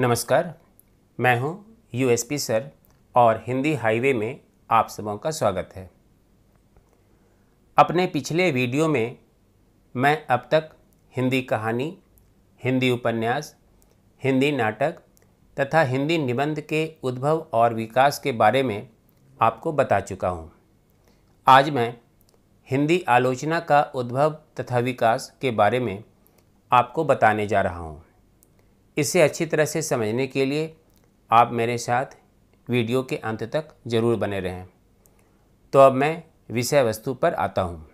नमस्कार मैं हूं यूएसपी सर और हिंदी हाईवे में आप सबों का स्वागत है अपने पिछले वीडियो में मैं अब तक हिंदी कहानी हिंदी उपन्यास हिंदी नाटक तथा हिंदी निबंध के उद्भव और विकास के बारे में आपको बता चुका हूँ आज मैं हिंदी आलोचना का उद्भव तथा विकास के बारे में आपको बताने जा रहा हूँ इसे अच्छी तरह से समझने के लिए आप मेरे साथ वीडियो के अंत तक जरूर बने रहें तो अब मैं विषय वस्तु पर आता हूँ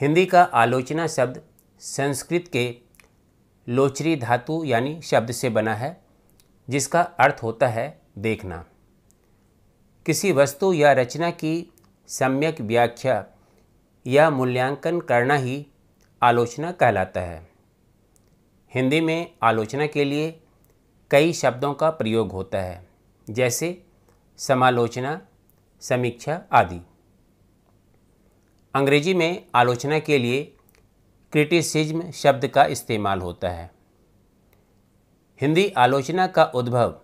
हिंदी का आलोचना शब्द संस्कृत के लोचरी धातु यानी शब्द से बना है जिसका अर्थ होता है देखना किसी वस्तु या रचना की सम्यक व्याख्या या मूल्यांकन करना ही आलोचना कहलाता है हिंदी में आलोचना के लिए कई शब्दों का प्रयोग होता है जैसे समालोचना समीक्षा आदि अंग्रेजी में आलोचना के लिए क्रिटिसिज्म शब्द का इस्तेमाल होता है हिंदी आलोचना का उद्भव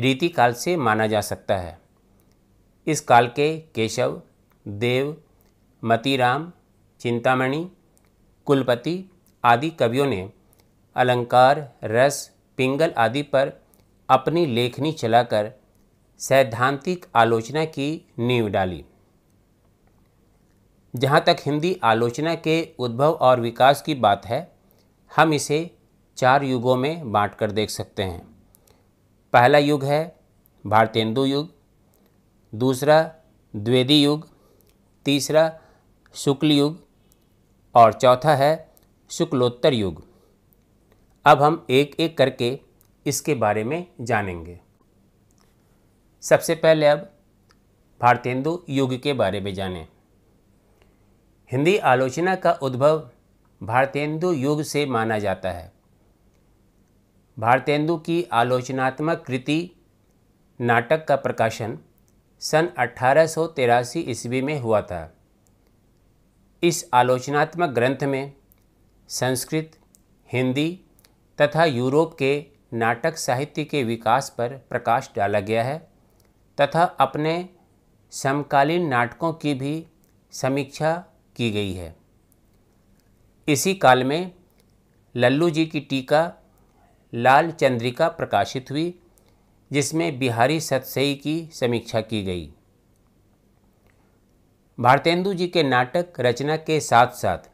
रीति काल से माना जा सकता है इस काल के केशव देव मतीराम चिंतामणि कुलपति आदि कवियों ने अलंकार रस पिंगल आदि पर अपनी लेखनी चलाकर सैद्धांतिक आलोचना की नींव डाली जहाँ तक हिंदी आलोचना के उद्भव और विकास की बात है हम इसे चार युगों में बांटकर कर देख सकते हैं पहला युग है भारतेंदु युग दूसरा द्वेदी युग तीसरा शुक्ल युग और चौथा है शुक्लोत्तर युग अब हम एक एक करके इसके बारे में जानेंगे सबसे पहले अब भारतेंदु युग के बारे में जानें हिंदी आलोचना का उद्भव भारतेंदु युग से माना जाता है भारतेंदु की आलोचनात्मक कृति नाटक का प्रकाशन सन अठारह ईस्वी में हुआ था इस आलोचनात्मक ग्रंथ में संस्कृत हिंदी तथा यूरोप के नाटक साहित्य के विकास पर प्रकाश डाला गया है तथा अपने समकालीन नाटकों की भी समीक्षा की गई है इसी काल में लल्लू जी की टीका लाल चंद्रिका प्रकाशित हुई जिसमें बिहारी सतसई की समीक्षा की गई भारतेंदु जी के नाटक रचना के साथ साथ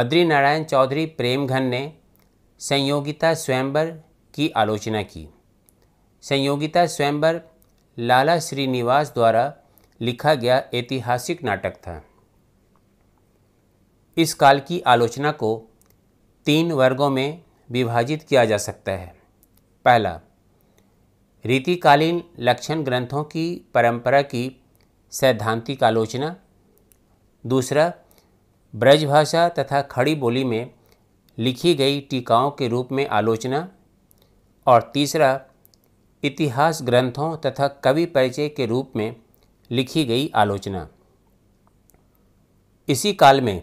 बद्री नारायण चौधरी प्रेमघन ने संयोगिता स्वयंवर की आलोचना की संयोगिता स्वयंवर लाला श्रीनिवास द्वारा लिखा गया ऐतिहासिक नाटक था इस काल की आलोचना को तीन वर्गों में विभाजित किया जा सकता है पहला रीतिकालीन लक्षण ग्रंथों की परंपरा की सैद्धांतिक आलोचना दूसरा ब्रजभाषा तथा खड़ी बोली में लिखी गई टीकाओं के रूप में आलोचना और तीसरा इतिहास ग्रंथों तथा कवि परिचय के रूप में लिखी गई आलोचना इसी काल में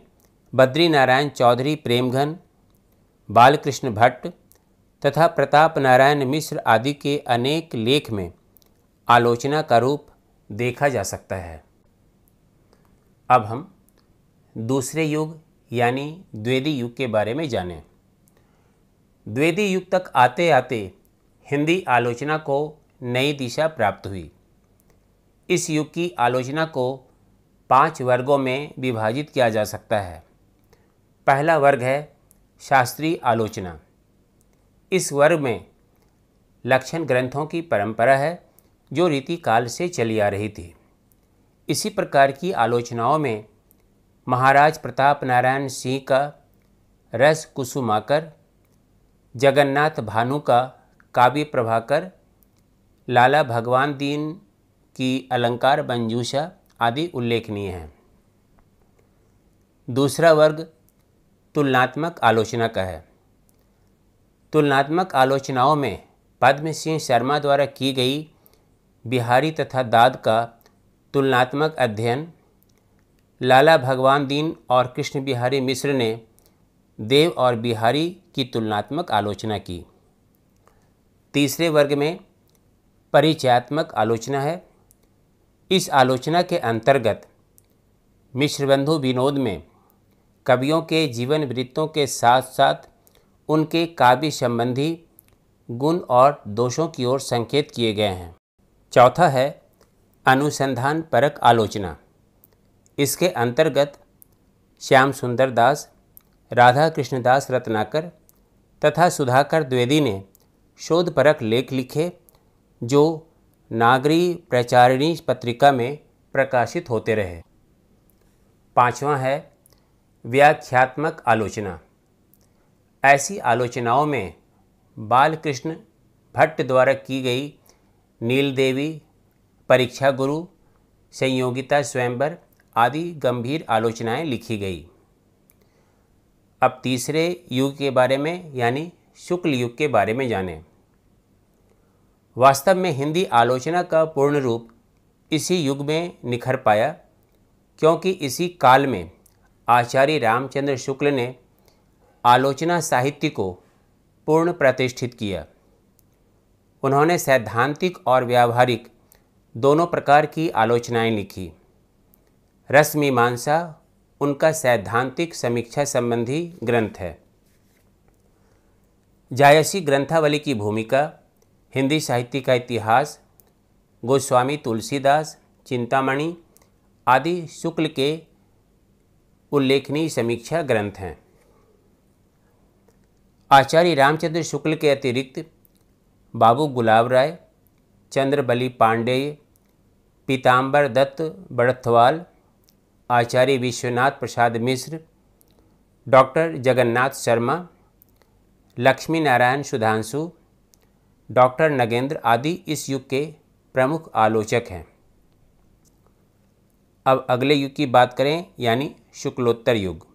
बद्री नारायण चौधरी प्रेमघन बालकृष्ण भट्ट तथा प्रताप नारायण मिश्र आदि के अनेक लेख में आलोचना का रूप देखा जा सकता है अब हम दूसरे युग यानी द्वेदी युग के बारे में जानें द्वेदी युग तक आते आते हिंदी आलोचना को नई दिशा प्राप्त हुई इस युग की आलोचना को पांच वर्गों में विभाजित किया जा सकता है पहला वर्ग है शास्त्रीय आलोचना इस वर्ग में लक्षण ग्रंथों की परंपरा है जो रीतिकाल से चली आ रही थी इसी प्रकार की आलोचनाओं में महाराज प्रताप नारायण सिंह का रस कुसुमाकर जगन्नाथ भानु का काव्य प्रभाकर लाला भगवान दीन की अलंकार मंजूषा आदि उल्लेखनीय हैं दूसरा वर्ग तुलनात्मक आलोचना का है तुलनात्मक आलोचनाओं में पद्म सिंह शर्मा द्वारा की गई बिहारी तथा दाद का तुलनात्मक अध्ययन लाला भगवान दीन और कृष्ण बिहारी मिश्र ने देव और बिहारी की तुलनात्मक आलोचना की तीसरे वर्ग में परिचयात्मक आलोचना है इस आलोचना के अंतर्गत मिश्रबंधु विनोद में कवियों के जीवन वृत्तों के साथ साथ उनके काव्य संबंधी गुण और दोषों की ओर संकेत किए गए हैं चौथा है अनुसंधान परक आलोचना इसके अंतर्गत श्याम सुंदर दास राधा कृष्णदास रत्नाकर तथा सुधाकर द्विवेदी ने शोधपरक लेख लिखे जो नागरी प्रचारिणी पत्रिका में प्रकाशित होते रहे पांचवा है व्याख्यात्मक आलोचना ऐसी आलोचनाओं में बालकृष्ण भट्ट द्वारा की गई नील देवी परीक्षा गुरु संयोगिता स्वयंवर आदि गंभीर आलोचनाएं लिखी गई अब तीसरे युग के बारे में यानी शुक्ल युग के बारे में जानें वास्तव में हिंदी आलोचना का पूर्ण रूप इसी युग में निखर पाया क्योंकि इसी काल में आचार्य रामचंद्र शुक्ल ने आलोचना साहित्य को पूर्ण प्रतिष्ठित किया उन्होंने सैद्धांतिक और व्यावहारिक दोनों प्रकार की आलोचनाएं लिखीं रसमीमांसा उनका सैद्धांतिक समीक्षा संबंधी ग्रंथ है जायसी ग्रंथावली की भूमिका हिंदी साहित्य का इतिहास गोस्वामी तुलसीदास चिंतामणि आदि शुक्ल के उल्लेखनीय समीक्षा ग्रंथ हैं आचार्य रामचंद्र शुक्ल के अतिरिक्त बाबू गुलाब राय चंद्रबली पांडेय पीताम्बर दत्त बड़थवाल आचार्य विश्वनाथ प्रसाद मिश्र डॉक्टर जगन्नाथ शर्मा लक्ष्मी नारायण सुधांशु डॉक्टर नगेंद्र आदि इस युग के प्रमुख आलोचक हैं अब अगले युग की बात करें यानी शुक्लोत्तर युग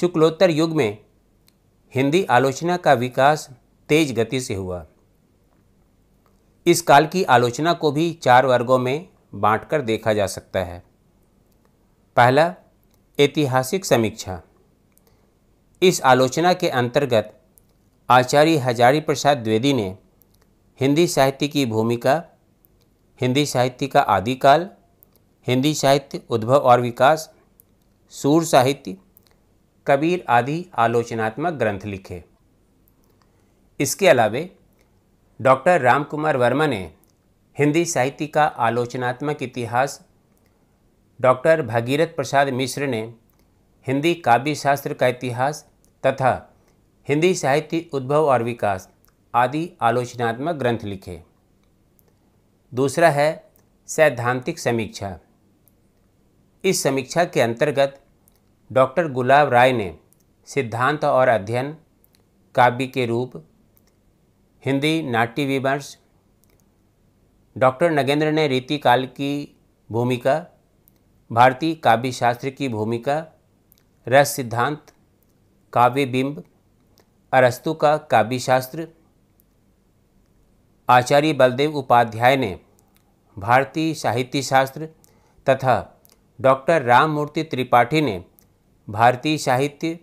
शुक्लोत्तर युग में हिंदी आलोचना का विकास तेज गति से हुआ इस काल की आलोचना को भी चार वर्गों में बांटकर देखा जा सकता है पहला ऐतिहासिक समीक्षा इस आलोचना के अंतर्गत आचार्य हजारी प्रसाद द्विवेदी ने हिंदी साहित्य की भूमिका हिंदी साहित्य का आदिकाल हिंदी साहित्य उद्भव और विकास सूर साहित्य कबीर आदि आलोचनात्मक ग्रंथ लिखे इसके अलावे डॉक्टर राम कुमार वर्मा ने हिंदी साहित्य का आलोचनात्मक इतिहास डॉक्टर भागीरथ प्रसाद मिश्र ने हिंदी काव्य शास्त्र का इतिहास तथा हिंदी साहित्य उद्भव और विकास आदि आलोचनात्मक ग्रंथ लिखे दूसरा है सैद्धांतिक समीक्षा इस समीक्षा के अंतर्गत डॉक्टर गुलाब राय ने सिद्धांत और अध्ययन काव्य के रूप हिंदी नाट्य विमर्श डॉक्टर नगेंद्र ने रीतिकाल की भूमिका भारतीय काव्य शास्त्र की भूमिका रस सिद्धांत काव्य बिंब अरस्तु का काव्य शास्त्र आचार्य बलदेव उपाध्याय ने भारतीय साहित्य शास्त्र तथा डॉक्टर राममूर्ति त्रिपाठी ने भारतीय साहित्य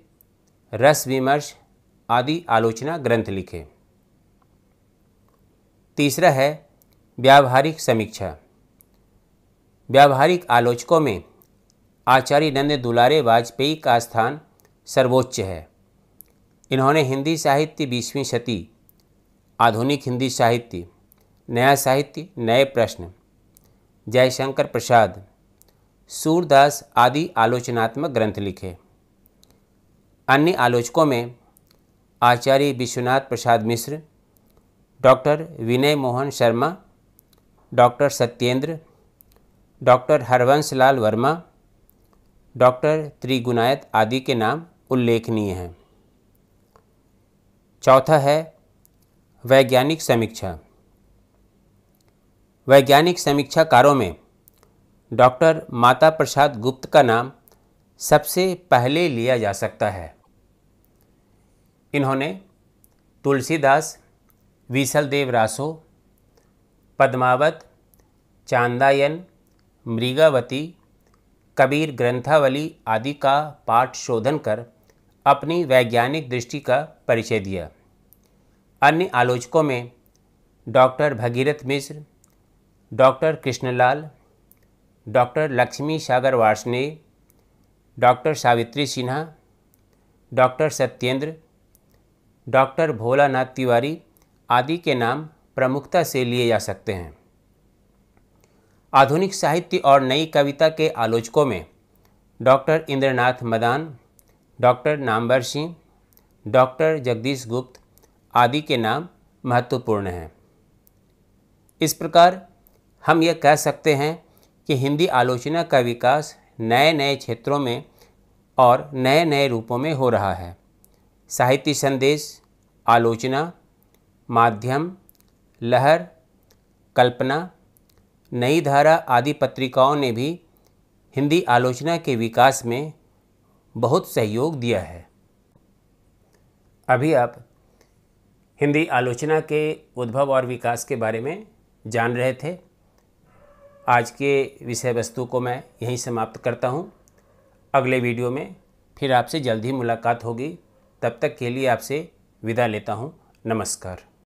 रस विमर्श आदि आलोचना ग्रंथ लिखे तीसरा है व्यावहारिक समीक्षा व्यावहारिक आलोचकों में आचार्य नंद दुलारे वाजपेयी का स्थान सर्वोच्च है इन्होंने हिंदी साहित्य बीसवीं सती आधुनिक हिंदी साहित्य नया साहित्य नए प्रश्न जयशंकर प्रसाद सूरदास आदि आलोचनात्मक ग्रंथ लिखे अन्य आलोचकों में Acharya Vishwanath Prasad Mishra doctor Vinay Mohan Sharma doctor Satyendra doctor Harvansh Lal Verma doctor Trigunayat आदि के नाम उल्लेखनीय हैं चौथा है वैज्ञानिक समीक्षा वैज्ञानिक समीक्षाकारों में डॉक्टर माता प्रसाद गुप्त का नाम सबसे पहले लिया जा सकता है इन्होंने तुलसीदास देव रासो पद्मावत चांदायन मृगावती कबीर ग्रंथावली आदि का पाठ शोधन कर अपनी वैज्ञानिक दृष्टि का परिचय दिया अन्य आलोचकों में doctor Bhagirath Mishra doctor Krishnalal doctor Lakshmi Sagar Varshney doctor Savitri Sinha doctor Satyendra doctor Bholanath Tiwari आदि के नाम प्रमुखता से लिए जा सकते हैं आधुनिक साहित्य और नई कविता के आलोचकों में doctor Indranath Madan doctor Namvar Singh doctor Jagdish Gupta आदि के नाम महत्वपूर्ण हैं इस प्रकार हम यह कह सकते हैं कि हिंदी आलोचना का विकास नए नए क्षेत्रों में और नए नए रूपों में हो रहा है साहित्य संदेश आलोचना माध्यम लहर कल्पना नई धारा आदि पत्रिकाओं ने भी हिंदी आलोचना के विकास में बहुत सहयोग दिया है अभी आप हिंदी आलोचना के उद्भव और विकास के बारे में जान रहे थे आज के विषय वस्तु को मैं यहीं समाप्त करता हूँ अगले वीडियो में फिर आपसे जल्द ही मुलाकात होगी तब तक के लिए आपसे विदा लेता हूँ नमस्कार